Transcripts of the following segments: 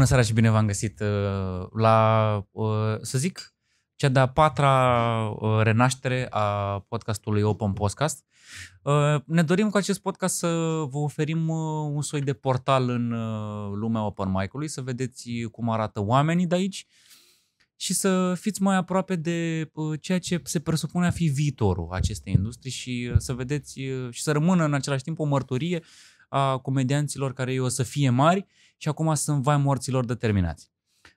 Bună seara și bine v-am găsit uh, la, uh, să zic, cea de-a patra uh, renaștere a podcastului Open Podcast. Ne dorim cu acest podcast să vă oferim un soi de portal în lumea open mic-ului, să vedeți cum arată oamenii de aici și să fiți mai aproape de ceea ce se presupune a fi viitorul acestei industrii și să vedeți și să rămână în același timp o mărturie a comedianților care o să fie mari și acum sunt vai morților determinați.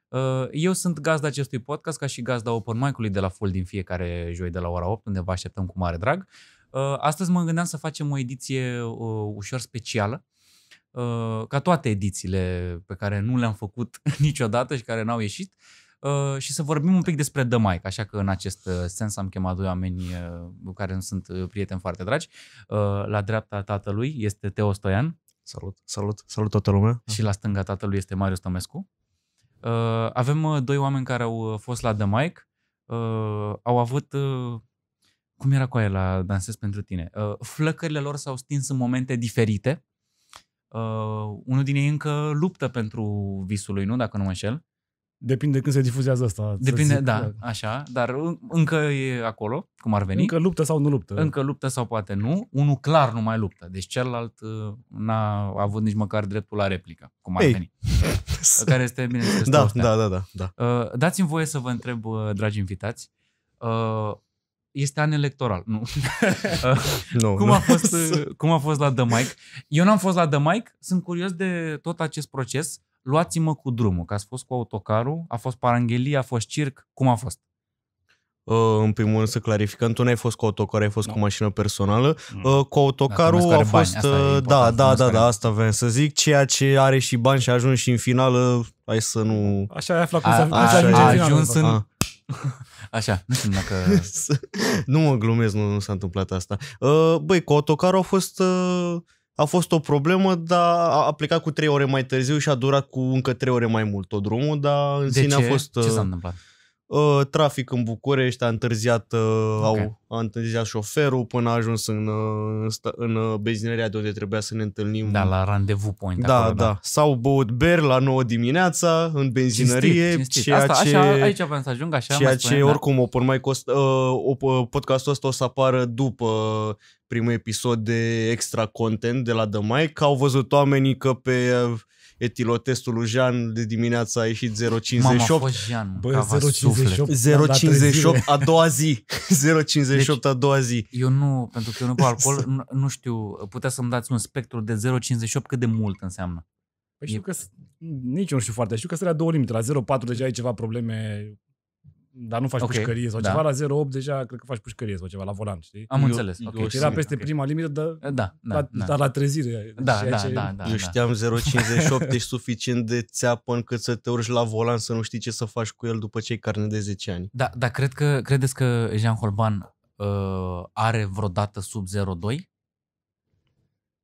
Uh, eu sunt gazda acestui podcast ca și gazda open mic-ului de la Full din fiecare joi de la ora 8, unde vă așteptăm cu mare drag. Uh, astăzi mă gândeam să facem o ediție uh, ușor specială, ca toate edițiile pe care nu le-am făcut niciodată și care n-au ieșit, și să vorbim un pic despre The Mic, așa că în acest sens am chemat doi oameni cu care nu sunt prieteni foarte dragi. La dreapta tatălui este Teo Stoian. Salut, salut, salut toată lumea. Și la stânga tatălui este Marius Tămescu. Uh, avem uh, doi oameni care au uh, fost la The Mic. au avut, cum era cu aia la Dansez pentru tine? flăcările lor s-au stins în momente diferite. unul din ei încă luptă pentru visul lui, nu? Dacă nu mă înșel. Depinde când se difuzează asta. Depinde, zic, da, da, așa, dar încă e acolo, cum ar veni. Încă luptă sau nu luptă. Încă luptă sau poate nu. Unul clar nu mai luptă, deci celălalt n-a avut nici măcar dreptul la replică, cum ar Ei. veni. Care este, bine da, da, da, da, da. Dați-mi voie să vă întreb, dragi invitați, este an electoral, nu? no, cum, A fost, cum a fost la The Mic? Eu n-am fost la The Mic, sunt curios de tot acest proces luați-mă cu drumul, că ați fost cu autocarul, a fost paranghelie, a fost circ, cum a fost? Uh, în primul rând să clarificăm, tu n-ai fost cu autocar, ai fost no. cu mașină personală. Uh, cu autocarul a fost... Bani, ă, da, da, da, da, asta vreau să zic. Ceea ce are și bani și ajuns și în finală, hai să nu... Așa ai aflat cum a, a, ajunge a, a ajuns în... A. Da. Așa, nu știu dacă... nu mă glumesc, nu, nu s-a întâmplat asta. Uh, băi, cu autocarul a fost... Uh, a fost o problemă, dar a plecat cu trei ore mai târziu și a durat cu încă trei ore mai mult tot drumul, dar în de sine ce? a fost... ce uh, s-a întâmplat? Uh, trafic în București, a întârziat, uh, okay. au, a întârziat șoferul până a ajuns în, uh, în, în benzineria de unde trebuia să ne întâlnim. Da, la rendezvous point. Da, acolo, da, da. S-au băut ber la 9 dimineața în benzinărie. Cinstit, cinstit. Ceea Asta, ce, așa, aici vreau să ajung, așa Ceea spune, ce da? oricum o mai cost, uh, o, podcastul ăsta o să apară după primul episod de extra content de la The Mike. Au văzut oamenii că pe... Uh, etilotestul lui Jean de dimineața a ieșit 058. Mama, a fost Jean, Bă, 058, 058 a doua zi. 058 deci, a doua zi. Eu nu, pentru că eu nu beau alcool, nu, nu știu, putea să-mi dați un spectru de 058 cât de mult înseamnă. Păi știu e... că nici eu nu știu foarte, știu că sunt la două limite, la 04 deja ai ceva probleme dar nu faci okay. pușcărie sau da. ceva, la 0,8 deja cred că faci pușcărie sau ceva la volan, știi? Am eu, înțeles. Eu, okay. Era peste okay. prima limită, dar, eh, da, da, la, da. dar la trezire. Da, da, ce... da, da, Eu da. știam 0,58, deci suficient de țeapă încât să te urci la volan să nu știi ce să faci cu el după cei carne de 10 ani. Da, dar cred că, credeți că Jean Holban uh, are vreodată sub 0,2?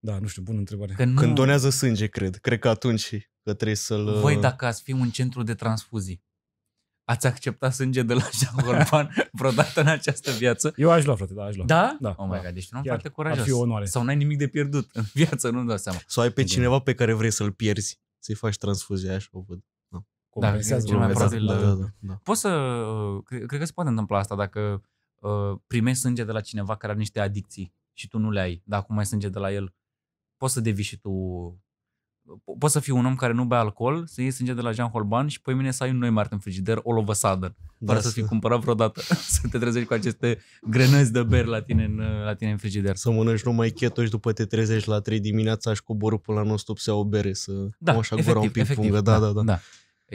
Da, nu știu, bună întrebare. Că nu... Când donează sânge, cred. Cred că atunci că trebuie să-l... Voi dacă ați fi un centru de transfuzii, Ați acceptat sânge de la Jean Gorban vreodată în această viață? Eu aș lua, frate, da, aș lua. Da? da oh my da. God, deci nu am foarte curajos. Ar fi o onoare. Sau n-ai nimic de pierdut în viață, nu-mi dau seama. Sau ai pe de cineva pe care vrei să-l pierzi, să-i faci transfuzia așa, o văd. Da, cel mai Da, da, da, da, Poți să, uh, cred că se poate întâmpla asta dacă uh, primești sânge de la cineva care are niște adicții și tu nu le ai, dar acum ai sânge de la el, poți să devii și tu poți să fii un om care nu bea alcool, să iei sânge de la Jean Holban și pe mine să ai un noi mart în frigider, o lovăsadă, fără da. să fi cumpărat vreodată, să te trezești cu aceste grenăzi de beri la tine în, la tine în frigider. Să mănânci numai cheto și după te trezești la 3 dimineața și cobori până la non-stop să o bere, să da, așa efectiv, gura un pic efectiv, pungă. Da, da, da, da. da.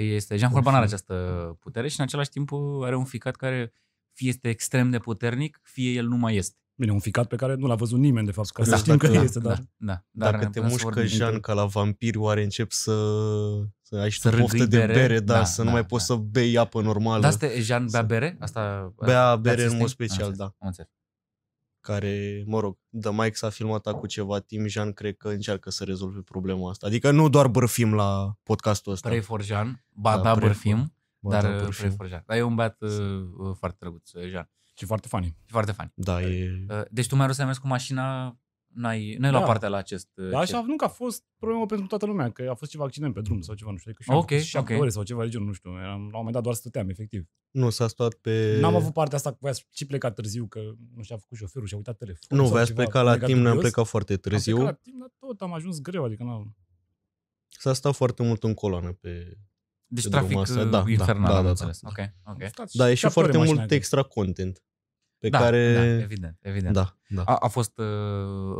Este, Jean Holban are această putere și în același timp are un ficat care fie este extrem de puternic, fie el nu mai este. Bine, un ficat pe care nu l-a văzut nimeni, de fapt, că da, știm că da, este, da, dar... Da, da, dacă te mușcă Jean ca la vampir, oare încep să, să ai și să poftă de bere, da, da, să da, nu mai da. poți să bei apă normală. Dar asta, Jean bea bere? Asta, bea bere în mod special, da. Care, mă rog, The Mike s-a filmat acum ceva timp, Jean cred că încearcă să rezolve problema asta. Adică nu doar bărfim la podcastul ăsta. Pray for Jean, ba da, da bărfim, dar da, uh, pray for Jean. Dar e un băiat uh, uh, foarte drăguț, Jean. Și foarte funny. Și foarte funny. Da, e... Uh, deci tu mai rău să mergi cu mașina, n-ai, n-ai da. luat partea la acest... Uh, da, așa, nu că a fost problemă pentru toată lumea, că a fost ceva accident pe drum sau ceva, nu știu. Că adică și okay, am okay. ore sau ceva de genul, nu știu. Eram, la un moment dat doar stăteam, efectiv. Nu, s-a stat pe... N-am avut partea asta cu voia și pleca târziu, că nu știu, a făcut șoferul și a uitat telefonul. Nu, să pleca la timp, ne am plecat foarte târziu. Am plecat la timp, dar tot am ajuns greu, adică n-am... S-a stat foarte mult în coloană pe deci trafic asta. Uh, da, da, infernal, da, da, da, da. Ok, ok. Da, e și foarte mult extra content pe da, care... Da, evident, evident. Da, da. A, a fost uh,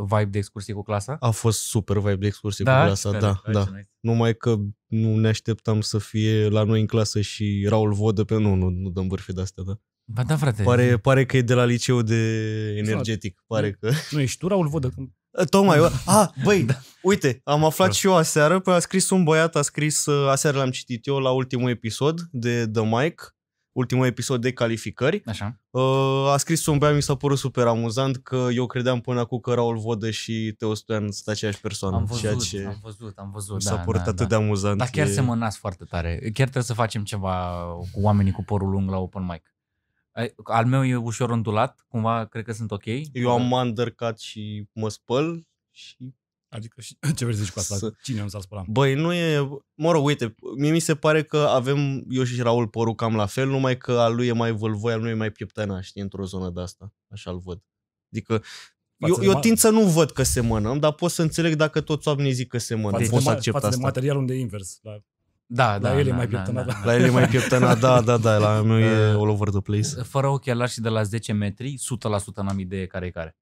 vibe de excursie cu clasa? A fost super vibe de excursie da? cu clasa, da, da. da. Numai că nu ne așteptam să fie la noi în clasă și Raul Vodă pe... Nu, nu, nu dăm bârfe de-astea, da. Ba da, frate. Pare, pare că e de la liceu de exact. energetic, pare că... Nu ești tu, Raul Vodă, când Tocmai, a, băi, da. uite, am aflat da. și eu aseară, păi a scris un băiat, a scris, aseară l-am citit eu la ultimul episod de The Mike, ultimul episod de calificări. Așa. Ă, a scris un băiat, mi s-a părut super amuzant că eu credeam până acum că Raul Vodă și Teo Stoian sunt aceeași persoană. Am văzut, ceea ce am văzut, am văzut. Mi da, s-a da, părut da, atât da. de amuzant. Dar chiar e... mănați foarte tare. Chiar trebuie să facem ceva cu oamenii cu părul lung la open mic. Al meu e ușor îndulat, cumva cred că sunt ok. Eu am undercut uh, și mă spăl și... Adică și, ce vrei să zici cu asta? Cine nu s-a spălat? Băi, nu e... Mă rog, uite, mie mi se pare că avem eu și Raul părul cam la fel, numai că al lui e mai vâlvoi, al lui e mai pieptăna, știi, într-o zonă de asta. Așa îl văd. Adică eu, eu tind să nu văd că semănăm, dar pot să înțeleg dacă toți oamenii zic că semănăm. Față, deci pot de, să accept față asta. de material unde e invers. La da, da. La da, el e da, mai da, pieptănat. Da, da. La el e mai pieptănat, da, da, da. La meu e all over the place. Fără ochelari și de la 10 metri, 100% n-am idee care e care.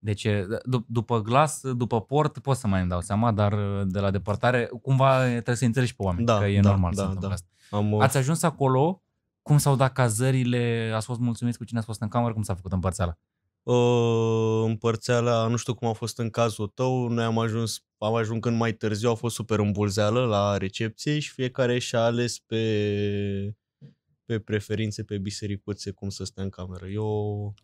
Deci, d- după glas, după port, pot să mai îmi dau seama, dar de la depărtare, cumva trebuie să înțelegi pe oameni, da, că e da, normal da, să da. da. asta. Am, uh, Ați ajuns acolo, cum s-au dat cazările, ați fost mulțumiți cu cine ați fost în cameră, cum s-a făcut în părțeala? Ă, împărțeala, nu știu cum a fost în cazul tău, noi am ajuns, am ajuns când mai târziu, a fost super îmbulzeală la recepție și fiecare și-a ales pe, pe preferințe, pe bisericuțe, cum să stea în cameră. Eu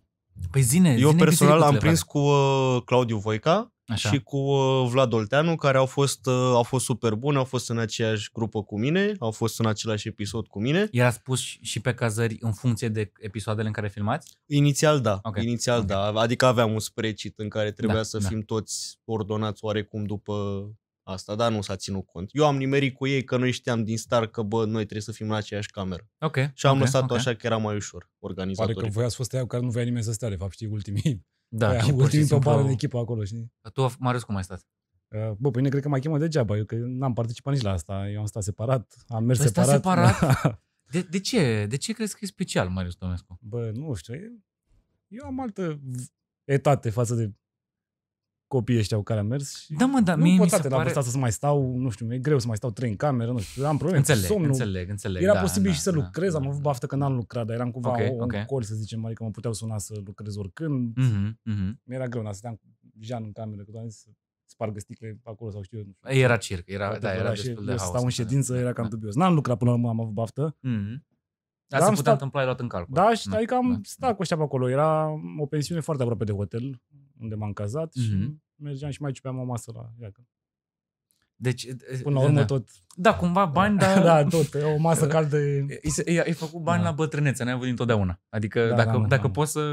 Păi zine, Eu zine personal am prins cu uh, Claudiu Voica, Așa. și cu uh, Vlad Olteanu, care au fost, uh, au fost super buni, au fost în aceeași grupă cu mine, au fost în același episod cu mine. I-a spus și pe cazări în funcție de episoadele în care filmați? Inițial da, okay. inițial okay. da. Adică aveam un sprecit în care trebuia da, să da. fim toți ordonați oarecum după asta, dar nu s-a ținut cont. Eu am nimerit cu ei că noi știam din start că bă, noi trebuie să fim la aceeași cameră. Okay, și am okay, lăsat-o okay. așa că era mai ușor organizatoric. Pare că voi ați fost aia care nu voia nimeni să stea, de fapt, știi, ultimii da, aia, și ultimii pe bară în echipă acolo, știi? Dar tu, Marius, cum ai stat? Uh, bă, păi cred că m-a chemat degeaba, eu că n-am participat nici la asta, eu am stat separat, am mers păi separat. separat? Da. De, de, ce? De ce crezi că e special Marius Tomescu? Bă, nu știu, eu am altă etate față de copiii ăștia care am mers. Și da, mă, da, nu mie pot mi se pare... să mai stau, nu știu, e greu să mai stau trei în cameră, nu știu, am probleme înțeleg, cu somnul. Înțeleg, înțeleg, Era da, posibil da, și să da, lucrez, da, am avut da. baftă că n-am lucrat, dar eram cumva okay, un okay. col, să zicem, adică mă puteau suna să lucrez oricând. Mm-hmm, mm-hmm. Mi-era greu, n stăteam cu Jean în cameră, că doamne, să spargă sticle acolo sau știu eu. Nu știu. Era circ, era, da, era destul de haos. Stau în da, ședință, da, era cam dubios. N-am lucrat până la urmă, am avut baftă. Mhm. Dar se putea stat... întâmpla, ai luat în calcul. Da, și da, adică am da, stat da. cu ăștia pe acolo. Era o pensiune foarte aproape de hotel, unde m-am cazat mm-hmm. și mhm mergeam și mai pe o masă la geacă. Deci, Până la urmă da. tot. Da, cumva bani, da. dar... da, tot. E o masă caldă. Ai făcut bani da. la bătrânețe, ne-ai avut întotdeauna. Adică da, dacă, da, dacă da. poți să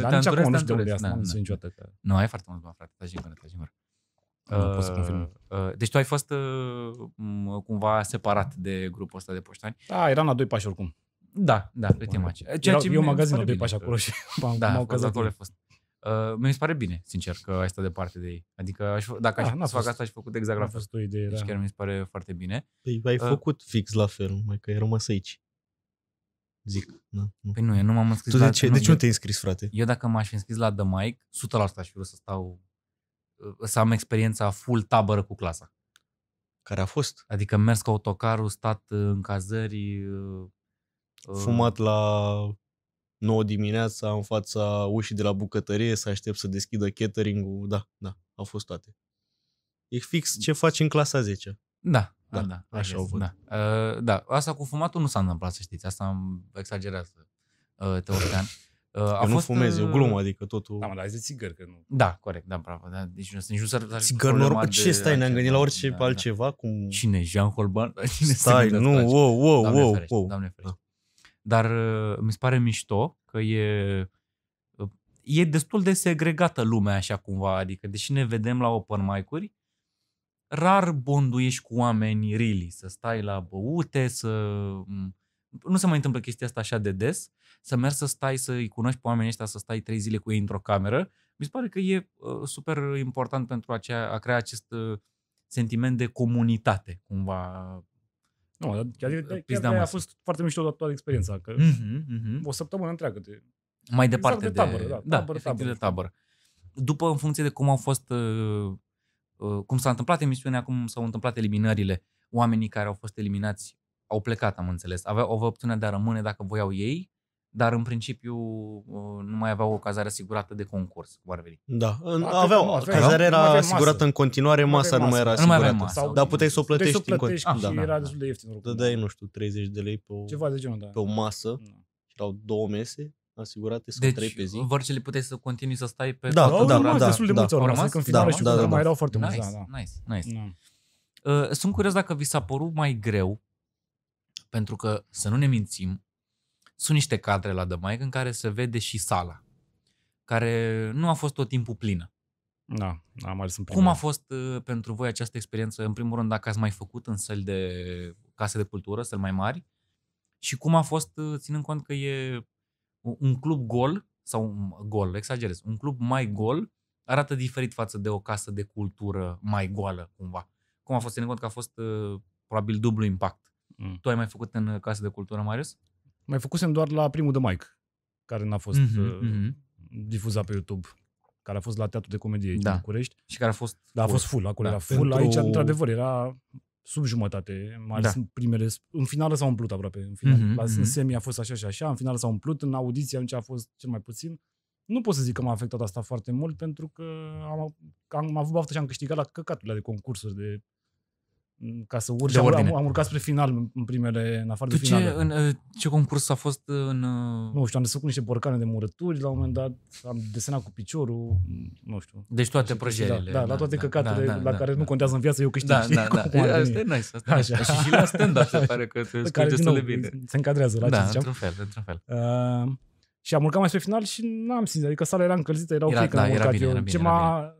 da, te nici acum nu știu de asta, Nu am zis niciodată. Da. Nu, ai foarte mult bani, frate. Taci în gură, taci Nu uh, uh, deci tu ai fost uh, cumva separat de grupul ăsta de poștani? Da, eram la doi pași oricum. Da, da, pe tema Ceea eu magazinul doi pași acolo și da, m-au Acolo a fost. Uh, mi se pare bine, sincer, că ai stat departe de ei. Adică aș, dacă aș da, fac asta, aș făcut exact la fel. Fost o idee, deci da. chiar mi se pare foarte bine. Păi ai uh, făcut fix la fel, mai că ai rămas aici. Zic. nu. Păi nu, eu nu m-am înscris tu la... De ce nu, de ce nu te-ai înscris, frate? Eu dacă m-aș fi înscris la The Mike, 100% aș fi vrut să stau... Uh, să am experiența full tabără cu clasa. Care a fost? Adică mers cu autocarul, stat uh, în cazări... Uh, Fumat uh, la 9 dimineața în fața ușii de la bucătărie să aștept să deschidă catering-ul. Da, da, au fost toate. E fix ce faci în clasa 10. Da, da, da, da așa o văd. Da. Uh, da, asta cu fumatul nu s-a întâmplat, să știți. Asta am exagerat, uh, Teofian. Uh, a nu fost, fumez, e o uh, glumă, adică totul... Da, mă, dar de țigări, că nu... Da, corect, da, bravo. Da. Deci nu sunt nici nu Țigări, noroc, ce stai, ne-am gândit la orice da, da. altceva, da. cum... Cine, Jean Holban? Cine stai, nu, wow, wow, wow, wow. Doamne ferește, da. Dar uh, mi se pare mișto că e, uh, e destul de segregată lumea așa cumva, adică deși ne vedem la open mic-uri, rar bonduiești cu oameni really, să stai la băute, să... Mm, nu se mai întâmplă chestia asta așa de des, să mergi să stai, să-i cunoști pe oamenii ăștia, să stai trei zile cu ei într-o cameră. Mi se pare că e uh, super important pentru a crea acest uh, sentiment de comunitate, cumva, nu, chiar, chiar, chiar a fost foarte mișto toată experiența, că mm-hmm, mm-hmm. o săptămână întreagă de... Mai exact, departe exact de, de tabără, da, tabără, da, tabără. de tabără. După, în funcție de cum au fost, uh, uh, cum s-a întâmplat emisiunea, cum s-au întâmplat eliminările, oamenii care au fost eliminați au plecat, am înțeles. Aveau, o opțiune de a rămâne dacă voiau ei dar în principiu uh, nu mai aveau o cazare asigurată de concurs, da. cum ar veni. Da, Poate aveau, cazarea era asigurată masă. în continuare, masa nu, nu mai era asigurată. Nu mai masă. Sau, dar puteai să o plătești, plătești în continuare. Ah, da, da, era destul de ieftin. Da, da, nu știu, 30 de lei pe o, Ceva de genul, da. pe o masă da. și erau două mese asigurate sau deci, trei pe zi. Deci, le puteai să continui să stai pe... Da, da, da, da, da, destul de da. mulți ori, adică da, da, mai da. erau foarte mulți. Nice, nice, nice. Uh, sunt curios dacă vi s-a părut mai greu, pentru că, să nu ne mințim, sunt niște cadre la The Mic în care se vede și sala, care nu a fost tot timpul plină. Da, am ales în Cum a fost uh, pentru voi această experiență? În primul rând, dacă ați mai făcut în săli de case de cultură, săli mai mari, și cum a fost, uh, ținând cont că e un club gol, sau un gol, exagerez, un club mai gol arată diferit față de o casă de cultură mai goală, cumva. Cum a fost, ținând cont că a fost uh, probabil dublu impact. Mm. Tu ai mai făcut în case de cultură, Marius? Mai făcusem doar la primul de Mike, care n-a fost mm-hmm, uh, mhm. difuzat pe YouTube care a fost la Teatru de Comedie da. din București. Și care a fost Da, a fost full, acolo da, era full. Pentru... Aici, într-adevăr, era sub jumătate, mai ales da. în primele, în finală s-a umplut aproape, în final. Mm-hmm, la, mm-hmm. În mhm. semi a fost așa și așa, în final s-a umplut, în audiție atunci a fost cel mai puțin. Nu pot să zic că m-a afectat asta foarte mult, pentru că am, am avut baftă și am câștigat la căcaturile de concursuri de ca să urci. Am, am urcat spre final în primele, în afară tu de Ce, în, ce concurs a fost în... Uh? Nu știu, am desfăcut niște borcane de murături la un moment dat, am desenat cu piciorul, mm, nu știu. Deci toate prăjerile. Da, da, la toate da, căcatele da, da, la da, care da, nu contează da. în viață, eu câștig. Da, știi, da, da. Păi, asta e nice. Asta Așa. Și, și la stand-up se pare că te care, destul de bine. Se încadrează la da, ce ziceam. într-un fel, într-un fel. Uh, și am urcat mai spre final și n-am simțit, adică sala era încălzită, era, da, era ok da, că am urcat bine, eu. Bine, ce m-a,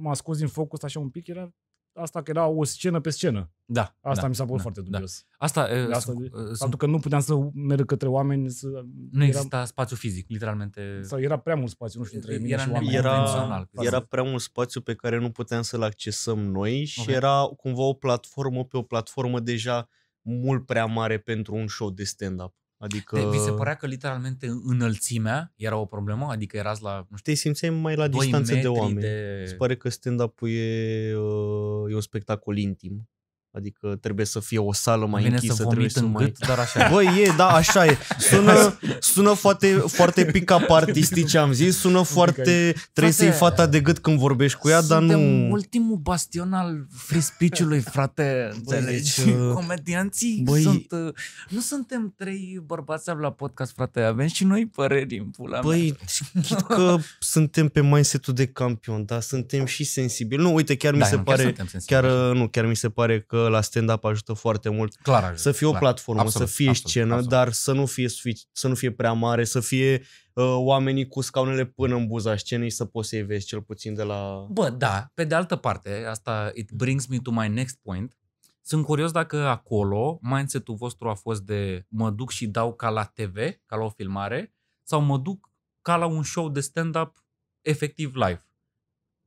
m-a scos din focus așa un pic era asta că era o scenă pe scenă. Da. Asta da, mi s-a părut da, foarte da. dubios. Asta, uh, asta sunt, faptul că nu puteam să merg către oameni. Să, nu exista era, spațiu fizic, literalmente. Sau era prea mult spațiu, nu știu, între mine era, și oameni. Era, era prea mult spațiu pe care nu puteam să-l accesăm noi și okay. era cumva o platformă pe o platformă deja mult prea mare pentru un show de stand-up. Adică... De, vi se părea că literalmente înălțimea era o problemă? Adică erați la, nu știu, Te simțeai mai la distanță de oameni. De... Îți pare că stand-up-ul e, uh, e un spectacol intim Adică trebuie să fie o sală mai Bine închisă, să trebuie să în mai... Gât, dar așa Băi, e, da, așa e. Sună, sună foarte, foarte pica up artistic, am zis, sună adică foarte... Trebuie să-i fata de gât când vorbești cu ea, dar nu... ultimul bastion al free speech-ului, frate, înțelegi? Deci, Comedianții băi... sunt... Uh, nu suntem trei bărbați la podcast, frate, avem și noi păreri în pula Băi, mea. chit că suntem pe mindset-ul de campion, dar suntem și sensibili. Nu, uite, chiar da, mi se nu, pare... Chiar, chiar, uh, nu, chiar mi se pare că la stand-up ajută foarte mult. Clar, să fie clar, o platformă, absolut, să fie absolut, scenă, absolut. dar să nu fie, să nu fie prea mare, să fie uh, oamenii cu scaunele până în buza scenei să poți să-i vezi cel puțin de la... Bă, da, pe de altă parte, asta it brings me to my next point. Sunt curios dacă acolo mindset-ul vostru a fost de mă duc și dau ca la TV, ca la o filmare, sau mă duc ca la un show de stand-up efectiv live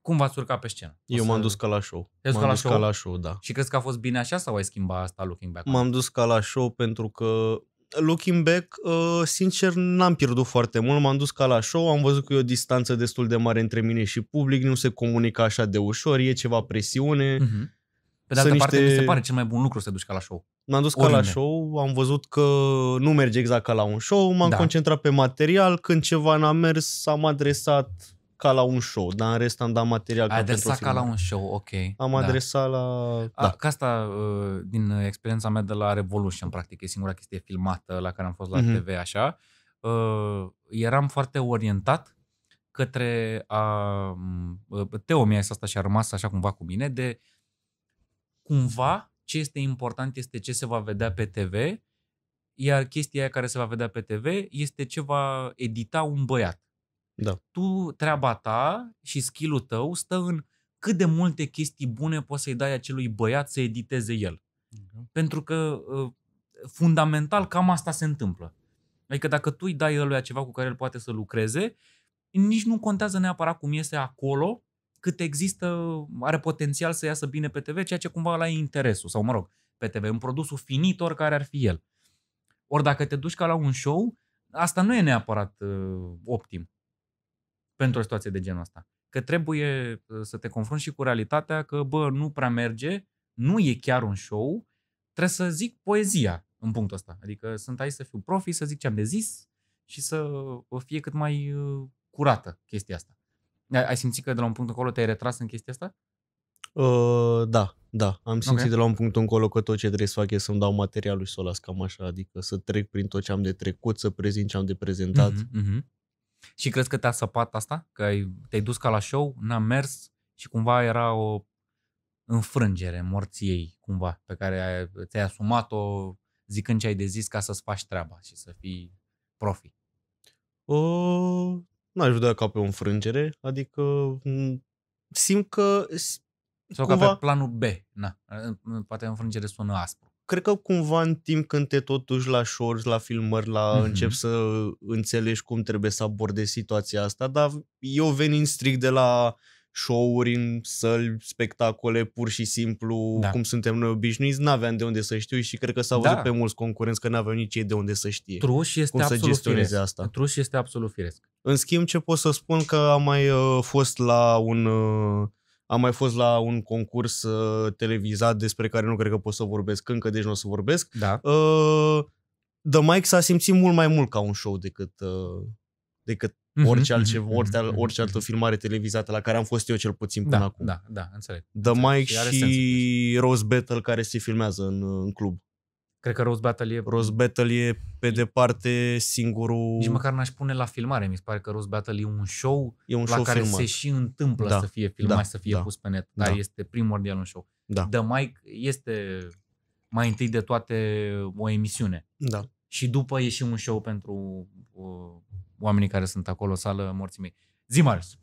cum v-ați urcat pe scenă? O Eu să... m-am dus ca la show. Te-ai dus m-am ca la dus show? ca la show, da. Și crezi că a fost bine așa sau ai schimbat asta looking back? M-am dus ca la show pentru că looking back, uh, sincer, n-am pierdut foarte mult, m-am dus ca la show, am văzut că e o distanță destul de mare între mine și public, nu se comunica așa de ușor, e ceva presiune. Uh-huh. Pe de altă niște... parte, mi se pare cel mai bun lucru să te duci ca la show. M-am dus Oriunde. ca la show, am văzut că nu merge exact ca la un show, m-am da. concentrat pe material, când ceva n-a mers, am adresat ca la un show, dar în rest am dat material. Ai adresat ca la un show, ok. Am da. adresat la... A, da. Ca asta, uh, din uh, experiența mea de la Revolution, practic, e singura chestie filmată la care am fost la mm-hmm. TV, așa, uh, eram foarte orientat către a... Teo mi-a asta și a rămas așa cumva cu mine, de cumva ce este important este ce se va vedea pe TV, iar chestia aia care se va vedea pe TV este ce va edita un băiat da. Tu, treaba ta și skill tău stă în cât de multe chestii bune poți să-i dai acelui băiat să editeze el. Uh-huh. Pentru că, ă, fundamental, cam asta se întâmplă. Adică dacă tu îi dai eluia ceva cu care el poate să lucreze, nici nu contează neapărat cum iese acolo, cât există, are potențial să iasă bine pe TV, ceea ce cumva la interesul, sau mă rog, pe TV, un produs finit oricare ar fi el. Ori dacă te duci ca la un show, asta nu e neapărat uh, optim pentru o situație de genul ăsta. Că trebuie ă, să te confrunți și cu realitatea că, bă, nu prea merge, nu e chiar un show, trebuie să zic poezia în punctul ăsta. Adică sunt aici să fiu profi, să zic ce am de zis și să ă, fie cât mai ă, curată chestia asta. Ai simțit că de la un punct încolo te-ai retras în chestia asta? Uh, da, da. Am simțit okay. de la un punct încolo că tot ce trebuie să fac e să-mi dau materialul și să o las cam așa, adică să trec prin tot ce am de trecut, să prezint ce am de prezentat. Uh-huh, uh-huh. Și crezi că te-a săpat asta? Că ai, te-ai dus ca la show, n-a mers și cumva era o înfrângere morției, cumva, pe care ți-ai asumat-o zicând ce ai de zis ca să-ți faci treaba și să fii profi? Uh, n-aș vedea ca pe o înfrângere, adică simt că... Sau cumva... ca pe planul B, na, poate înfrângere sună aspru cred că cumva în timp când te tot duci la shorts, la filmări, la mm-hmm. încep să uh, înțelegi cum trebuie să abordezi situația asta, dar eu venind strict de la show-uri în săli, spectacole, pur și simplu, da. cum suntem noi obișnuiți, n-aveam de unde să știu și cred că s-au văzut da. pe mulți concurenți că n-aveau nici ei de unde să știe Truș este cum absolut să gestioneze firesc. asta. Truș este absolut firesc. În schimb, ce pot să spun că am mai uh, fost la un... Uh, am mai fost la un concurs uh, televizat despre care nu cred că pot să vorbesc încă, deci nu o să vorbesc. Da. Uh, The Mike s-a simțit mult mai mult ca un show decât, uh, decât mm-hmm, orice, mhm, altce, mhm, orice, mm orice mhm. altă filmare televizată la care am fost eu cel puțin până da, acum. Da, da, înțeleg. The înțeleg, Mike și, și deci. Rose Battle care se filmează în, uh, în club. Cred că Rose Battle e... Rose Battle e pe departe singurul... Nici măcar n-aș pune la filmare. Mi se pare că Rose Battle e un show e un la show care filmat. se și întâmplă da. să fie da. filmat, da. să fie da. pus pe net. Da. Dar da. este primordial un show. Da. The Mike este mai întâi de toate o emisiune. Da. Și după e și un show pentru uh, oamenii care sunt acolo, sală morții mei. Zi, Marius.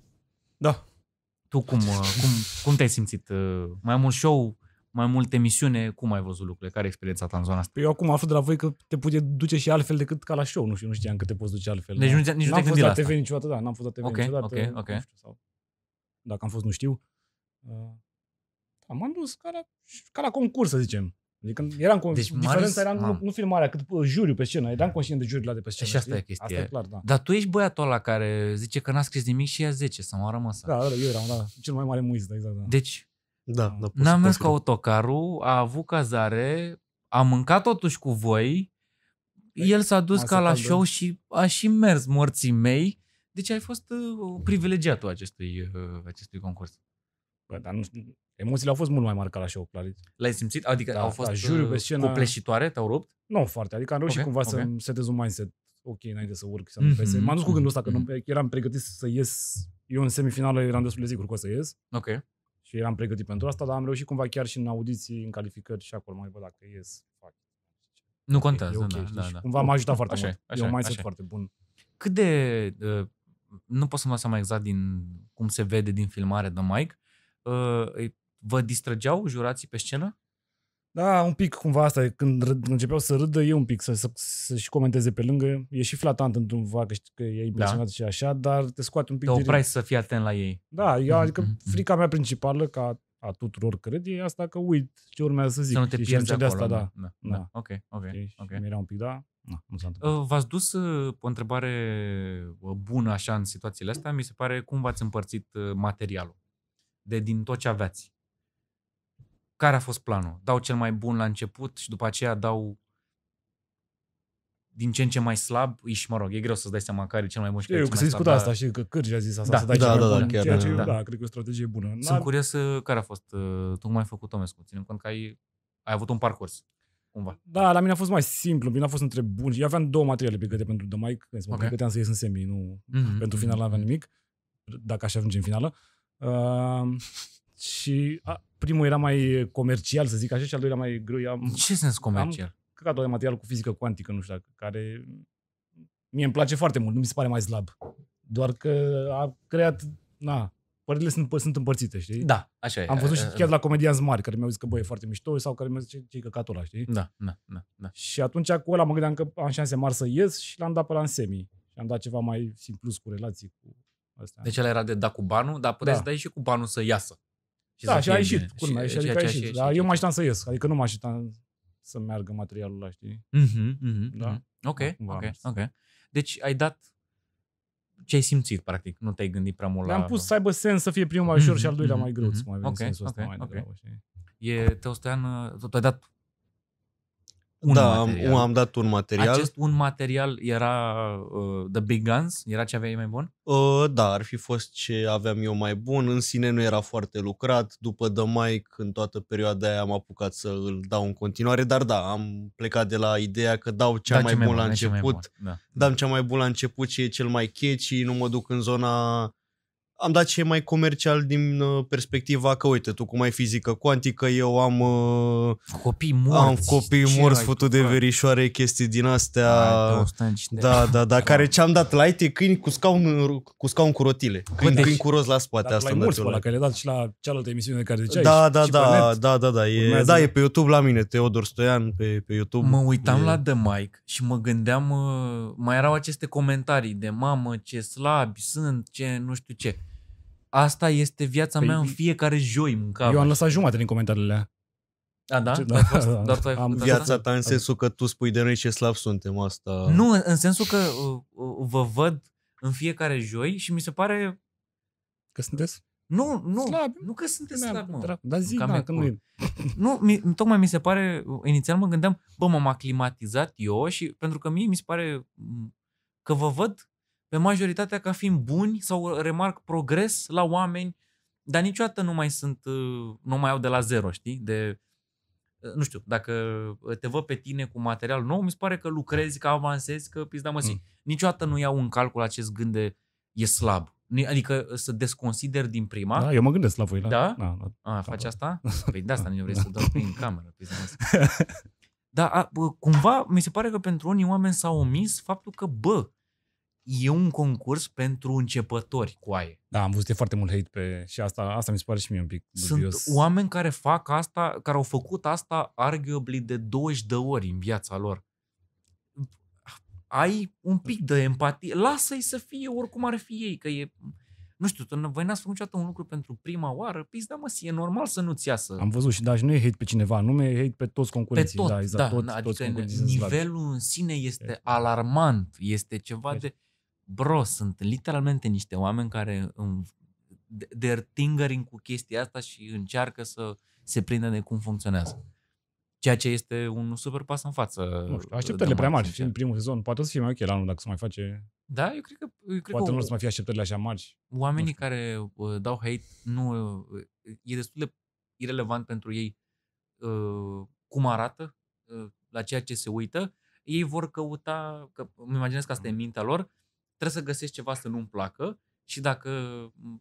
Da. Tu cum, uh, cum, cum te-ai simțit? Uh, mai mult show, mai multe misiune. Cum ai văzut lucrurile? Care e experiența ta în zona asta? Păi eu acum aflu de la voi că te puteți duce și altfel decât ca la show. Nu știu, nu știam că te poți duce altfel. Deci nu, nici nu te-ai gândit la, la TV niciodată, da. N-am fost la TV okay, niciodată. Ok, ok, Nu știu, sau, dacă am fost, nu știu. Uh, am dus ca la, ca la concurs, să zicem. Adică eram cu deci, diferența era nu, nu filmarea, cât uh, juriu pe scenă. Eram conștient de juriul de pe scenă. Și asta știi? e chestia. Asta e clar, da. Dar tu ești băiatul ăla care zice că n-a scris nimic și ia 10 sau a rămas. Da, eu eram da, cel mai mare muist, da, exact. Da. Deci, da, da N-am mers cu autocarul, a avut cazare, a mâncat totuși cu voi, el s-a dus ca la show și a și mers morții mei. Deci ai fost uh, privilegiatul acestui, uh, acestui concurs. Bă, dar nu, emoțiile au fost mult mai mari ca la show, clar. L-ai simțit? Adică da, au da, fost da, juri, uh, pe scenă... copleșitoare? Te-au rupt? Nu foarte. Adică am reușit okay, cumva okay. să-mi setez un mindset ok înainte să urc. Să mm-hmm. nu mhm, M-am dus cu mhm, gândul ăsta că mm-hmm. nu, mhm. eram pregătit să ies. Eu în semifinală eram destul de sigur că o să ies. Ok. Și eram pregătit pentru asta, dar am reușit cumva chiar și în audiții, în calificări și acolo. Mai văd dacă ies, fac. Nu contează, okay, da, okay, da, da. Cumva m-a ajutat foarte așa, mult. Așa, e un mindset așa. foarte bun. Cât de... Uh, nu pot să-mi dau seama exact din cum se vede din filmare de Mike. Uh, vă distrăgeau jurații pe scenă? Da, un pic cumva asta, când începeau să râdă, eu un pic să, să, să și comenteze pe lângă. E și flatant într-un că, că e impresionat da. și așa, dar te scoate un pic Te opreai să fii atent la ei. Da, eu, mhm, adică mm-hmm. frica mea principală, ca a tuturor, cred, e asta că uit ce urmează să zic. Să nu te pierzi acolo. De asta, da. da. da. da. Ok, ok. okay. Mi era un pic, da, da nu s-a întâmplat. Uh, v-ați dus uh, o întrebare uh, bună așa în situațiile astea, mi se pare cum v-ați împărțit materialul de din tot ce aveați care a fost planul? Dau cel mai bun la început și după aceea dau din ce în ce mai slab, și mă rog, e greu să-ți dai seama care e cel mai bun și care e cel mai slab. Se asta, și că Cârge a zis asta, da, să dai da, cel mai da, da, bun, chiar, ceea ce, da. da, cred că e o strategie bună. Sunt N-ar... curios uh, care a fost, uh, tu cum ai făcut, Tomescu, ținând cont că ai, ai avut un parcurs. Cumva. Da, la mine a fost mai simplu, mine a fost între bun. Eu aveam două materiale pregătite pentru The Mic, când okay. pregăteam să ies în semi, nu mm-hmm. pentru final mhm, nu aveam mhm. nimic, dacă aș ajunge în finală. Uh, și a, primul era mai comercial, să zic așa, și al doilea mai greu. Am, Ce sens comercial? Am că doar material cu fizică cuantică, nu știu, care mie îmi place foarte mult, nu mi se pare mai slab. Doar că a creat, na, părerile sunt, sunt împărțite, știi? Da, așa e. Am văzut și ă, ă, chiar ă. la comedianți mari care mi-au zis că, băi, e foarte mișto sau care mi-au zis ce, e căcatul ăla, știi? Da, da, da, da. Și atunci cu ăla mă gândeam că am șanse mari să ies și l-am dat pe la în semi. Și am dat ceva mai simplu cu relații cu Asta. Deci el era de da cu banul, dar puteți da. să dai și cu banul să iasă. Și da, și a ieșit, culmea, și, și adică a ieșit. Dar eu mă așteptam să ies, adică nu mă așteptam să meargă materialul ăla, știi? mm mhm. Da. Mhm. Ok, da, Cumva ok, ok. Deci ai dat ce ai simțit, practic, nu te-ai gândit prea mult la... Am pus să aibă sens să fie primul mhm, mai ușor mm-hmm, și al mhm, doilea mm-hmm, mai greu, mm-hmm. mai okay, sensul okay, mai okay. degrabă, știi? E Teostoian, tu ai dat un da, material. Am, am dat un material. Acest un material era uh, The Big Guns? Era ce aveai mai bun? Uh, da, ar fi fost ce aveam eu mai bun. În sine nu era foarte lucrat. După The Mic, în toată perioada aia am apucat să îl dau în continuare, dar da, am plecat de la ideea că dau cea da, mai, ce bun mai la început. Mai bun. Da. Dam cea mai bun la început și e cel mai catchy, nu mă duc în zona am dat ce e mai comercial din uh, perspectiva că, uite, tu cum ai fizică cuantică, eu am... Uh, copii morți. Am copii morți, fătut de verișoare, chestii din astea. Ai, da, da, da, care ce-am dat la IT, câini cu scaun cu, scaun cu rotile. Câini, deci câini cu roz la spate. Dar asta mai mulți la care le dat și la cealaltă emisiune care ziceai. Da, da, da, da, da, da, e, da, e pe YouTube la mine, Teodor Stoian pe, pe YouTube. Mă uitam e... la The Mike și mă gândeam, uh, mai erau aceste comentarii de mamă, ce slabi sunt, ce nu știu ce. Asta este viața păi mea în fiecare joi mâncare. Eu am lăsat jumate din comentariile a, da? da, fost, da, da. am viața ta în sensul că tu spui de noi ce slab suntem asta. Nu, în sensul că uh, uh, vă văd în fiecare joi și mi se pare... Că sunteți? Nu, nu, slab. nu că sunteți slabi, mă. Da, zi, da, că nu Nu, mi, tocmai mi se pare, inițial mă gândeam, bă, m-am aclimatizat eu și pentru că mie mi se pare că vă văd pe majoritatea ca fiind buni sau remarc progres la oameni, dar niciodată nu mai sunt, uh, nu mai au de la zero, știi? De, uh, nu știu, dacă uh, te văd pe tine cu material nou, mi se pare că lucrezi, că avansezi, că pizda mă Mm. Niciodată nu iau în calcul acest gând de e slab. Adică să desconsider din prima. Da, eu mă gândesc la voi. La, da? Na, da, la, a, faci asta? Păi de asta nu vrei să dau prin cameră. Dar da, cumva mi se pare că pentru unii oameni s au omis faptul că, bă, e un concurs pentru începători cu aie. Da, am văzut foarte mult hate pe și asta, asta mi se pare și mie un pic dubios. Sunt oameni care fac asta, care au făcut asta arguably de 20 de ori în viața lor. Ai un pic de empatie, lasă-i să fie oricum ar fi ei, că e... Nu știu, voi n-ați făcut niciodată un lucru pentru prima oară? Păi da, mă, e normal să nu-ți iasă. Am văzut și, da, și nu e hate pe cineva nu e hate pe toți concurenții. Pe tot, da, exact, da, toți, adică toți concurenții nivelul în sine este e. alarmant, este ceva e. de bro, sunt literalmente niște oameni care de they're tingering cu chestia asta și încearcă să se prindă de cum funcționează. Ceea ce este un super pas în față. Nu știu, așteptările prea mari, în primul sezon. Poate o să fie mai ok la anul dacă se mai face... Da, eu cred că... Eu cred poate că nu o să mai fie așteptările așa mari. Oamenii care uh, dau hate, nu... Uh, e destul de irelevant pentru ei uh, cum arată, la ceea ce se uită. Ei vor căuta, că îmi imaginez că asta e mm. mintea lor, Trebuie să găsești ceva să nu-mi placă și dacă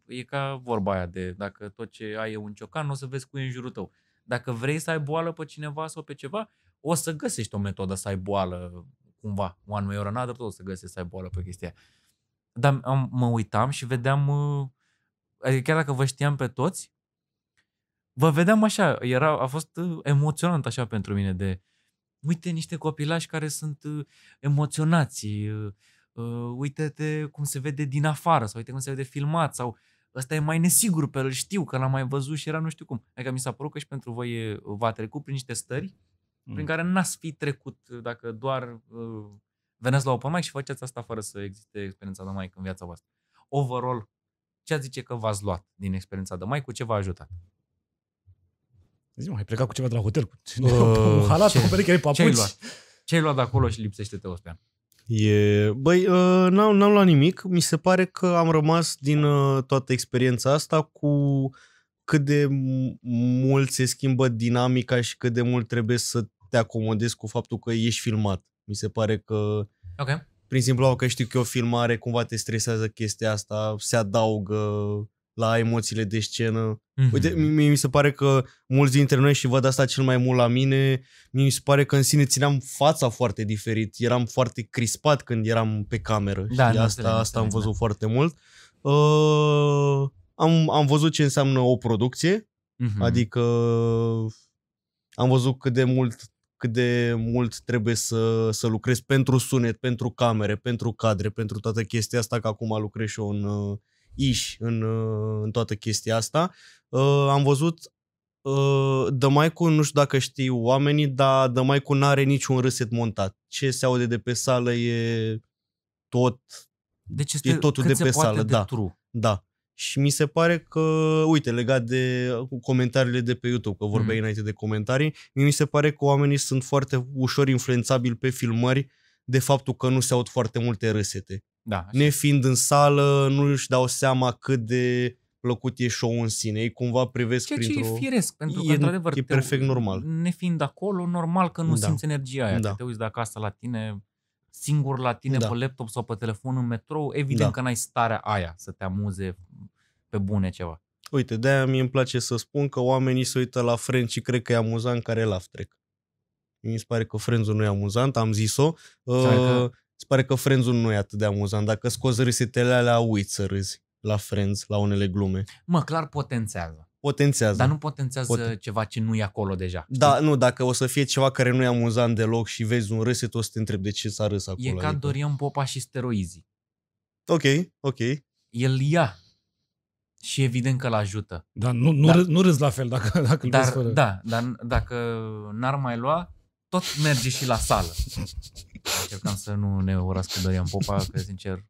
e ca vorba aia de dacă tot ce ai e un ciocan, nu o să vezi cu e în jurul tău. Dacă vrei să ai boală pe cineva sau pe ceva, o să găsești o metodă să ai boală cumva. One way or another, tot o să găsești să ai boală pe chestia Dar am, mă uitam și vedeam, uh, adică chiar dacă vă știam pe toți, vă vedeam așa, era, a fost uh, emoționant așa pentru mine de uite niște copilași care sunt uh, emoționați, uh, uite-te cum se vede din afară sau uite cum se vede filmat sau ăsta e mai nesigur pe el, știu că l-am mai văzut și era nu știu cum. Adică mi s-a părut că și pentru voi v-a trecut prin niște stări mm. prin care n-ați fi trecut dacă doar uh, veneți la open mic și faceți asta fără să existe experiența de mic în viața voastră. Overall, ce ați zice că v-ați luat din experiența de mai cu ce v-a ajutat? Zi, mă, ai plecat cu ceva de la hotel, cu uh, halat, ce, cu pereche, Ce ai luat? Ce ai luat de acolo și lipsește-te, Ospian? E... Băi, ă, n-am, n-am luat nimic. Mi se pare că am rămas din ă, toată experiența asta cu cât de mult se schimbă dinamica și cât de mult trebuie să te acomodezi cu faptul că ești filmat. Mi se pare că Ok. prin simplu că știu că o filmare, cumva te stresează chestia asta, se adaugă la emoțiile de scenă. Mm-hmm. Uite, mie mi se pare că mulți dintre noi și văd asta cel mai mult la mine, mie mi se pare că în sine țineam fața foarte diferit, eram foarte crispat când eram pe cameră da, și asta, trebuie, asta am văzut trebuie, da. foarte mult. Uh, am, am văzut ce înseamnă o producție, mm-hmm. adică am văzut cât de mult cât de mult trebuie să, să lucrez pentru sunet, pentru camere, pentru cadre, pentru toată chestia asta, că acum lucrez și eu în, uh, iși în, uh, în toată chestia asta. Uh, am văzut uh, Dămaicu, nu știu dacă știi oamenii, dar Dămaicu nu are niciun râset montat. Ce se aude de pe sală e tot deci este e totul de pe sală, da. True. Da. Și mi se pare că, uite, legat de uh, comentariile de pe YouTube, că vorbeai mm. înainte de comentarii, mi se pare că oamenii sunt foarte ușor influențabili pe filmări de faptul că nu se aud foarte multe râsete. Da, Ne fiind în sală, nu își dau seama cât de plăcut e show în sine. Ei cumva privesc Ceea printr-o... ce e firesc, pentru că, e, într-adevăr, e perfect te, normal. fiind acolo, normal că nu da. simți energia aia. Da. te uiți de acasă la tine, singur la tine, da. pe laptop sau pe telefon, în metrou, evident da. că n-ai starea aia să te amuze pe bune ceva. Uite, de-aia mi îmi place să spun că oamenii se uită la Friends și cred că e amuzant care la trec. Mi se pare că Friends nu e amuzant, am zis-o. Uh, Îți pare că Friends nu e atât de amuzant. Dacă scoți râsetele alea, uiți să râzi la Friends, la unele glume. Mă, clar potențează. Potențează. Dar nu potențează Pot... ceva ce nu e acolo deja. Știi? Da, nu, dacă o să fie ceva care nu e amuzant deloc și vezi un râset, o să te întrebi de ce s-a râs acolo. E ca adică. Dorian Popa și steroizi. Ok, ok. El ia și evident că îl ajută. Da, nu, nu, dar, râ, nu râzi la fel dacă, dacă dar, îl vezi fără. Da, dar dacă n-ar mai lua, tot merge și la sală. Încercam să nu ne urați cu Dorian Popa, că sincer...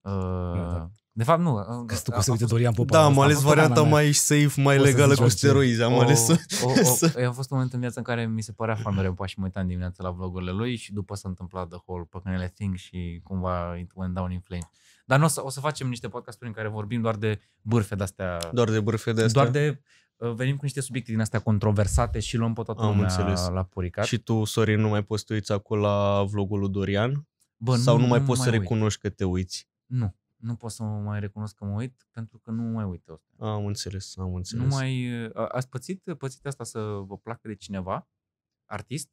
Da, da. Uh, de fapt, nu. Uh, că tu se uite Dorian Popa. Da, am ales varianta mai safe, mai legală cu steroizi. Am ales să... A fost un moment în viață în care mi se părea foarte Dorian Popa și mă uitam dimineața la vlogurile lui și după s-a întâmplat The Hall, Păcănele Thing și cumva It Went Down in Flame. Dar nu o să, o să facem niște podcasturi în care vorbim doar de bârfe de-astea. Doar de bârfe de-astea? Doar de Uh, venim cu niște subiecte din astea controversate și luăm pe toată Am lumea înțeles. la puricat. Și tu, Sorin, nu mai poți să uiți acolo la vlogul lui Dorian? Bă, Sau nu, nu mai nu poți mai să uit. recunoști că te uiți? Nu, nu pot să mai recunosc că mă uit, pentru că nu mai uit asta. Am înțeles, am înțeles. Nu mai... Ați pățit, pățit asta să vă placă de cineva, artist,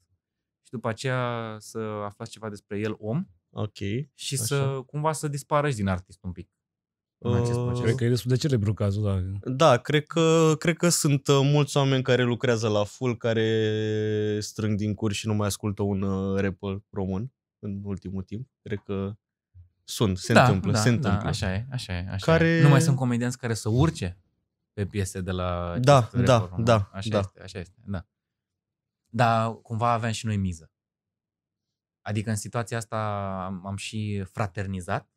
și după aceea să aflați ceva despre el, om, Ok. Și așa. să cumva să disparăți din artist un pic în acest proces. Cred că e destul de celebru cazul, da. Da, cred că, cred că sunt uh, mulți oameni care lucrează la full, care strâng din cur și nu mai ascultă un uh, rapper român în ultimul timp. Cred că sunt, se da, întâmplă, da, se întâmplă. Da, așa e, așa e. Așa care... e. Nu mai sunt comedianți care să urce pe piese de la Da, da, român. da. Așa da. este, așa este, da. Dar cumva aveam și noi miză. Adică în situația asta am și fraternizat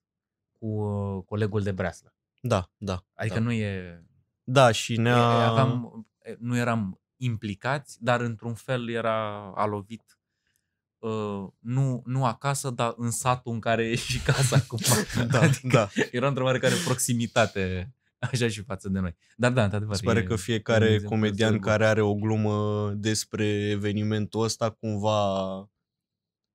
cu uh, colegul de breaslă. Da, da. Adică da. nu e... Da, și ne Aveam, nu eram implicați, dar într-un fel era alovit Uh, nu, nu acasă, dar în satul în care e și casa acum. da, adică da. Era într-o oarecare proximitate așa și față de noi. Dar da, într-adevăr. Se pare că fiecare comedian care are o glumă despre evenimentul ăsta cumva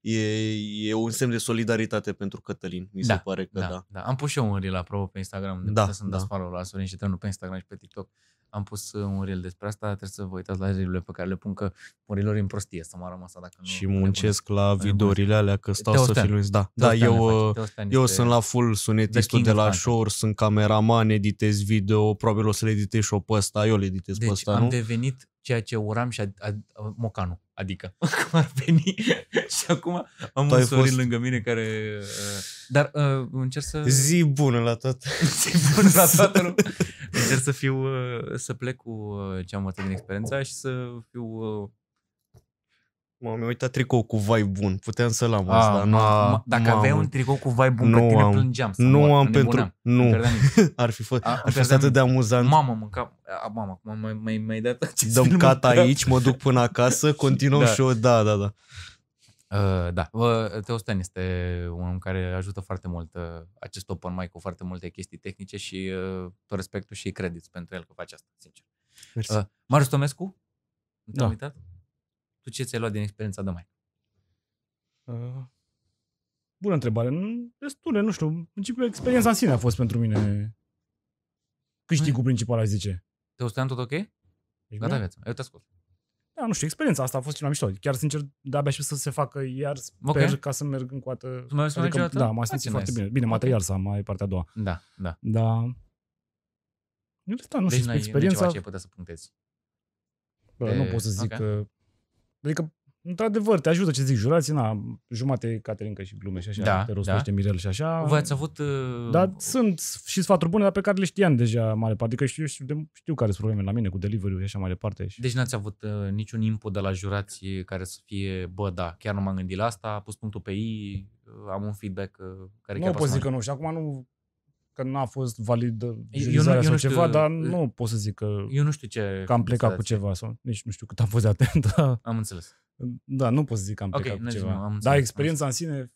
e, e un semn de solidaritate pentru Cătălin, mi da, se pare că da, da. da. Am pus și eu un reel apropo pe Instagram, de da, să-mi da. dați follow la Sorin și Trenu pe Instagram și pe TikTok am pus uh, un reel despre asta, trebuie să vă uitați la reel pe care le pun, că morilor reel în prostie, să mă masa dacă nu... Și muncesc la videourile alea, că stau Teostan. să filmez. Da, da eu, eu sunt la full sunetistul de la show sunt cameraman, editez video, probabil o să le editez și-o pe ăsta, eu le editez deci, pe ăsta, am nu? devenit ceea ce uram și ad, ad, Mocanu, adică cum ar veni și acum am tu un sorin fost... lângă mine care... Uh, dar uh, încerc să... Zi bună la toată! Zi bună la toată! Încerc să fiu, uh, să plec cu uh, ce am învățat din experiența și să fiu uh, M-am uitat tricou cu vai bun. Puteam să-l am azi, ah, dar nu. dacă aveai un tricou cu vai bun nu pe tine, am, plângeam. Să Nu mor, am pentru... Nu. ar fi fost, a, ar fi fost atât de amuzant. Mamă, mânca... A, mama, acum mai, mai, mai dat acest Dăm cat aici, mă duc până acasă, continuăm da. și eu... Da, da, da. Uh, da. Uh, Teosten este un om care ajută foarte mult uh, acest open mic cu foarte multe chestii tehnice și uh, tot respectul și credit pentru el că face asta, sincer. Uh, Marius Tomescu? Da. Uitat? Tu ce ți-ai luat din experiența de mai? Uh, bună întrebare. Destule, nu știu. În principiu, experiența în sine a fost pentru mine câștigul principal, aș zice. Teosten, tot ok? Ești Gata, viața. Eu te ascult da, nu știu, experiența asta a fost cineva mișto. Chiar sincer, de-abia și să se facă iar sper okay. ca să merg în coată. Mai adică, niciodată? Da, m-a simțit foarte nice. bine. Bine, material okay. sau mai partea a doua. Da, da. Da. Da, nu deci știu, experiența... Deci ce ai putea să punctezi. Bă, de... nu pot să zic okay. că... Adică într-adevăr, te ajută ce zic jurații, na, jumate Caterinca și glume și așa, da, te da. rostește da. Mirel și așa. V-ați avut... Uh... Dar sunt și sfaturi bune, dar pe care le știam deja mare parte, că știu, știu, știu care sunt probleme la mine cu delivery și așa mai departe. Și... Deci n-ați avut uh, niciun input de la jurații care să fie, bă, da, chiar nu m-am gândit la asta, a pus punctul pe i, uh, am un feedback uh, care nu chiar Nu pot zic că nu și acum nu că nu a fost validă eu nu, eu nu știu, ceva, uh, dar uh, nu pot să zic că, eu nu știu ce că am plecat cu ceva sau nici nu știu cât am fost de atent. Dar, am înțeles. Da, nu pot să zic că am okay, plecat cu ceva. Nu, am înțeles, dar experiența am în sine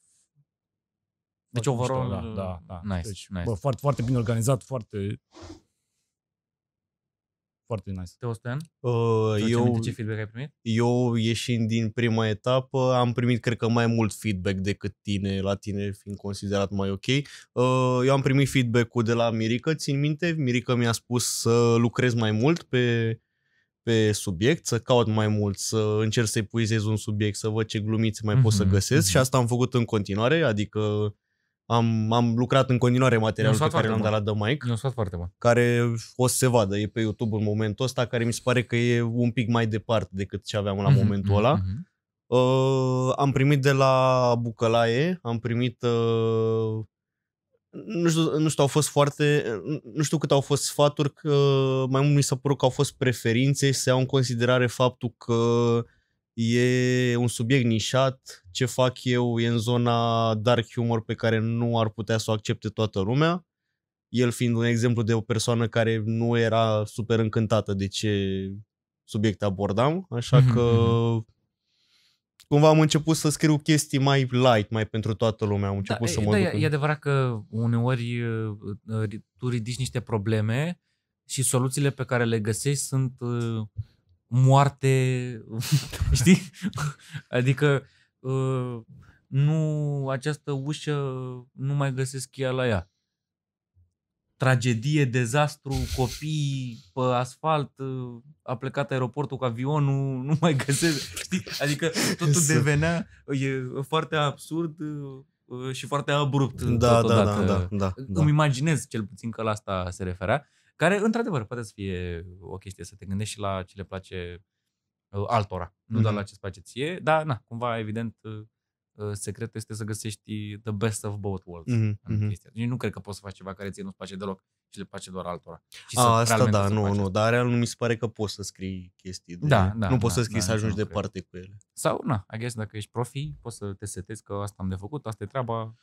deci overall, da, uh, da, da. Nice, deci, nice. Bă, foarte, foarte bine organizat, foarte foarte nice. Te Teosten, uh, eu, ce feedback ai primit? Eu ieșind din prima etapă am primit cred că mai mult feedback decât tine, la tine fiind considerat mai ok. Uh, eu am primit feedback-ul de la Mirica, țin minte, Mirica mi-a spus să lucrez mai mult pe, pe subiect, să caut mai mult, să încerc să puizez un subiect, să văd ce glumițe mai mm-hmm. pot să mhm, găsesc mm-hmm. și asta am făcut în continuare, adică am, am lucrat în continuare materialul pe care l-am dat la The Mic. Mi-a foarte mult. Care o să se vadă, e pe YouTube în momentul ăsta, care mi se pare că e un pic mai departe decât ce aveam la mm-hmm, momentul ăla. Mm-hmm. Uh, am primit de la Bucălaie, am primit... Uh, nu știu, nu știu, au fost foarte, nu știu cât au fost sfaturi, că mai mult mi s-a părut că au fost preferințe și se iau în considerare faptul că uh, e un subiect nișat, ce fac eu e în zona dark humor pe care nu ar putea să o accepte toată lumea, el fiind un exemplu de o persoană care nu era super încântată de ce subiecte abordam, așa mm-hmm. că mhm. cumva am început să scriu chestii mai light, mai pentru toată lumea. Am început da, să mă da, duc. E, adevărat că uneori uh, uh, tu ridici niște probleme și soluțiile pe care le găsești sunt uh, moarte, știi? Adică uh, nu, această ușă nu mai găsesc cheia la ea. Tragedie, dezastru, copii pe asfalt, a plecat aeroportul cu avionul, nu mai găsesc, știi? Adică totul devenea, e foarte absurd uh, și foarte abrupt da, Da, da, da, da, da. Îmi imaginez cel puțin că la asta se referea care, într-adevăr, poate să fie o chestie să te gândești și la ce le place uh, altora, nu mm-hmm. doar la ce îți place ție, dar, na, cumva, evident, uh, uh, secretul este să găsești the best of both worlds mm-hmm. în chestia. nu cred că poți să faci ceva care ție nu-ți place deloc și le place doar altora. Și A, asta da, nu, nu, dar real nu mi se pare că poți să scrii chestii. De... Da, da, nu poți da, să da, scrii da, să ajungi exact, departe cu ele. Sau, na, I guess, dacă ești profi, poți să te setezi că asta am de făcut, asta e treaba,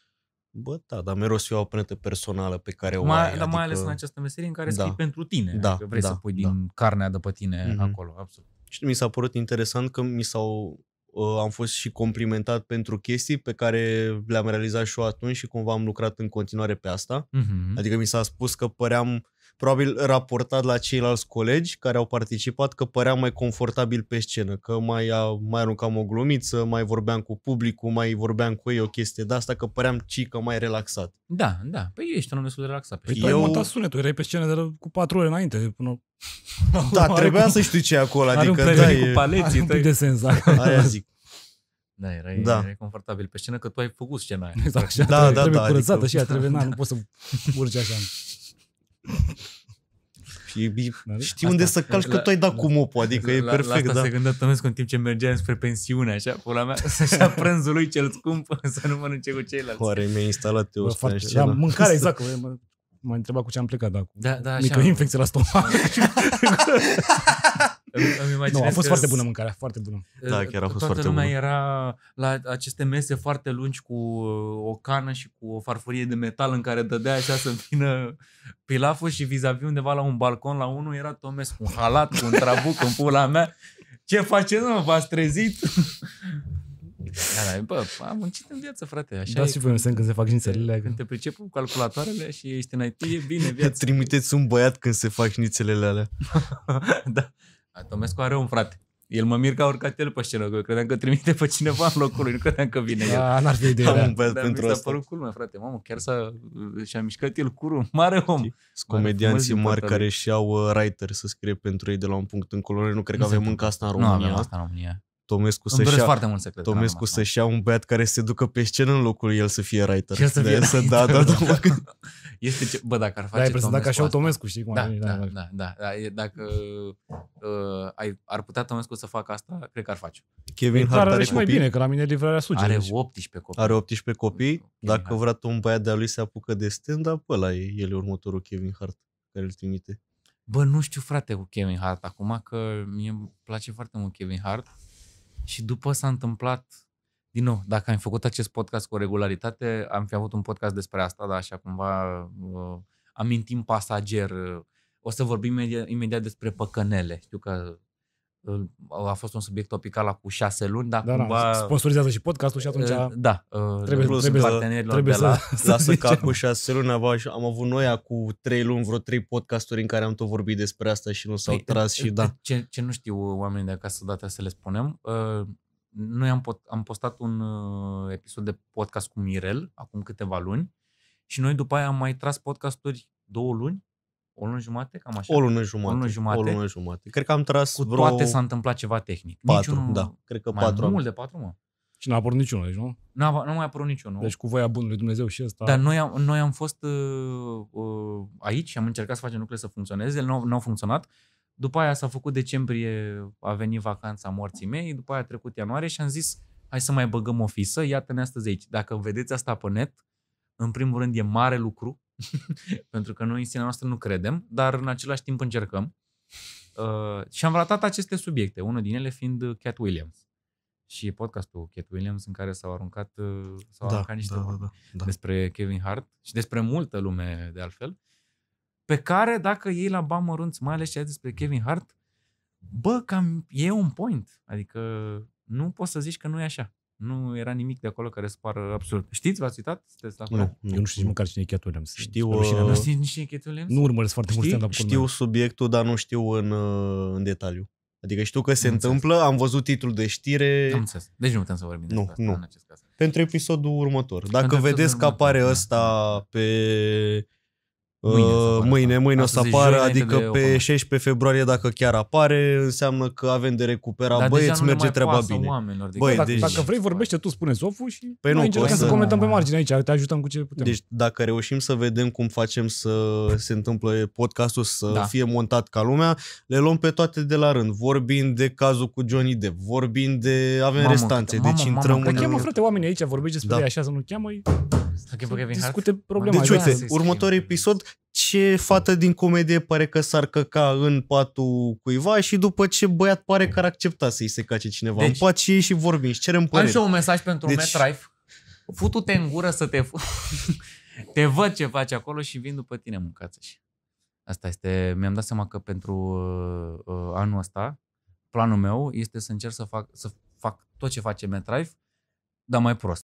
bă, da, dar mereu să o planetă personală pe care o mai, ai. Dar adică... mai ales adică în această meserie în care da. scrii pentru tine, da, că adică vrei da, să pui da. din carnea de pe tine mm-hmm. acolo, absolut. Și mi s-a părut interesant că mi s-au uh, am fost și complimentat pentru chestii pe care le-am realizat și eu atunci și cumva am lucrat în continuare pe asta. Mm-hmm. Adică mi s-a spus că păream probabil raportat la ceilalți colegi care au participat că părea mai confortabil pe scenă, că mai, mai aruncam o glumiță, mai vorbeam cu publicul, mai vorbeam cu ei o chestie de asta, că păream cică mai relaxat. Da, da. Păi ești un destul de relaxat. Păi eu... tu ai montat sunetul, erai pe scenă de la, cu patru ore înainte. Până... Da, trebuia cu... să știi ce e acolo. Are adică, un da, e... cu paleții. Are un pic de sens. Da. Aia zic. Da, erai, da. erai confortabil pe scenă că tu ai făcut scena aia. Exact, Da, da, da, trebuie da, curățată adică... și ea trebuie, na, nu poți să urci așa. Și da, da. știi unde asta, să calci că tu ai dat cu mopul, adică la, e perfect. La asta da. se gândea Tămescu în timp ce mergea spre pensiune, așa, pula mea, să-și prânzul lui cel scump, să nu mănânce cu ceilalți. Oare mi-a instalat eu ăsta Da, mâncare, exact m-a întrebat cu ce am plecat, da, cu da, da, mică așa. infecție la stomac. nu, a fost foarte bună mâncarea, foarte bună. Da, da chiar a fost foarte lumea bună. era la aceste mese foarte lungi cu o cană și cu o farfurie de metal în care dădea așa să vină pilaful și vis-a-vis undeva la un balcon la unul era Tomes cu un halat, cu un trabuc în pula mea. Ce faceți, mă? V-ați trezit? Da, da, bă, am muncit în viață, frate. Așa Dați și voi un semn când se fac șnițelele. Când te pricep cu calculatoarele și ești în IT, e bine viața. Trimiteți un băiat când se fac șnițelele alea. da. Tomescu are un frate. El mă mir că a urcat el pe scenă, că eu credeam că trimite pe cineva în locul lui, nu credeam că vine el. Da, n-ar fi de Am un băiat Dar pentru mi s-a părut culmea, frate. Mamă, chiar s-a, și-a mișcat el curul. Mare om. Sunt comedianții mari care și au uh, writer să scrie pentru ei de la un punct încolo. Nu cred că avem încă asta în România. Nu avem asta în România. Tomescu să-și ia, foarte mult să cred Tomescu să ia un băiat care se ducă pe scenă în locul el să fie writer. Și el să fie de să, da, da, da, da. Este ce, bă, dacă ar face da, ai Tomescu dacă așa o Tomescu, știi cum da, ai, da, da, da, da, da, dacă uh, ai, ar putea Tomescu să facă asta, cred că ar face. Kevin păi, Hart are, are și mai bine, că la mine livrarea suge. Are 18 copii. Are 18 copii. Dacă vrea tu un băiat de-a lui să apucă de stand-up, ăla e, el e următorul Kevin Hart care îl trimite. Bă, nu știu, frate, cu Kevin Hart acum, că mie îmi place foarte mult Kevin Hart și după s-a întâmplat, din nou, dacă am făcut acest podcast cu regularitate, am fi avut un podcast despre asta, dar așa cumva uh, amintim pasager. Uh, o să vorbim imediat, imediat despre păcănele. Știu că a fost un subiect topical cu șase luni, dar da, da cumva... Da, sponsorizează și podcastul și atunci... Da, uh, trebuie, plus trebuie să, trebuie de la... Să, să la că șase luni am avut noi acum trei luni vreo trei podcasturi în care am tot vorbit despre asta și nu s-au păi, tras și da. Ce, ce nu știu oamenii de acasă, data să le spunem, uh, noi am, pot, am postat un uh, episod de podcast cu Mirel acum câteva luni și noi după aia am mai tras podcasturi două luni o lună jumate, cam așa? O lună jumate. O lună jumate. O lună jumate. Cred că am tras Cu vreo... toate s-a întâmplat ceva tehnic. Patru, Niciunul... da. Cred că mai patru. Mai mult de patru, mă. Și n-a apărut niciunul, deci nu? N-a, nu mai a apărut niciunul. Deci cu voia bunului Dumnezeu și ăsta. Dar noi am, noi am fost uh, uh, aici și am încercat să facem lucrurile să funcționeze, ele nu, nu au funcționat. După aia s-a făcut decembrie, a venit vacanța morții mei, după aia a trecut ianuarie și am zis, hai să mai băgăm o fisă, iată-ne astăzi aici. Dacă vedeți asta pe net, în primul rând e mare lucru, Pentru că noi în sinea noastră nu credem, dar în același timp încercăm. Uh, și am ratat aceste subiecte, unul din ele fiind uh, Cat Williams. Și podcastul Cat Williams în care s-au aruncat, uh, s-au da, aruncat niște da, da, da, da. despre Kevin Hart și despre multă lume de altfel, pe care dacă ei la bani mărunți, mai ales ce despre Kevin Hart, bă, cam e un point. Adică nu poți să zici că nu e așa. Nu era nimic de acolo care să pară absurd. Știți, v-ați uitat? Sunteți acolo? Nu, Eu nu știu nici măcar cine e Cat Williams. Știu, nu știu nici cine Nu urmăresc foarte știi? mult stand-up Știu subiectul, dar nu știu în, uh, în detaliu. Adică știu că se nu întâmplă, am văzut titlul de știre. Am înțeles. Deci nu putem să vorbim nu, nu. în acest caz. Pentru episodul următor. Dacă Pentru vedeți că apare da. ăsta pe Mâine, uh, mâine, da. mâine o să apară, adică pe 16 februarie dacă chiar apare, înseamnă că avem de recuperat. Dar Băieți, merge treaba bine. Oamenilor, Băi, dacă, deci... dacă vrei, vorbește tu, spune sofu și păi noi nu, încercăm să, să comentăm pe margine aici, te ajutăm cu ce putem. Deci dacă reușim să vedem cum facem să se întâmple podcastul să da. fie montat ca lumea, le luăm pe toate de la rând. Vorbim de cazul cu Johnny Depp, vorbim de... avem mamă, restanțe, mamă, deci mamă, intrăm mamă, în... Dar cheamă, frate, oamenii aici, vorbește despre da. ei așa, să nu cheamă... Okay, discute problema. Deci, uite, următor episod, ce fată din comedie pare că s-ar căca în patul cuiva și după ce băiat pare că ar accepta să-i se cace cineva deci, în pat și ei și vorbim și cerem păreri. Am și eu un mesaj pentru deci, Metrife. Futu-te în gură să te... te văd ce faci acolo și vin după tine, mâncață -și. Asta este... Mi-am dat seama că pentru uh, uh, anul ăsta planul meu este să încerc să fac, să fac tot ce face Metrife, dar mai prost.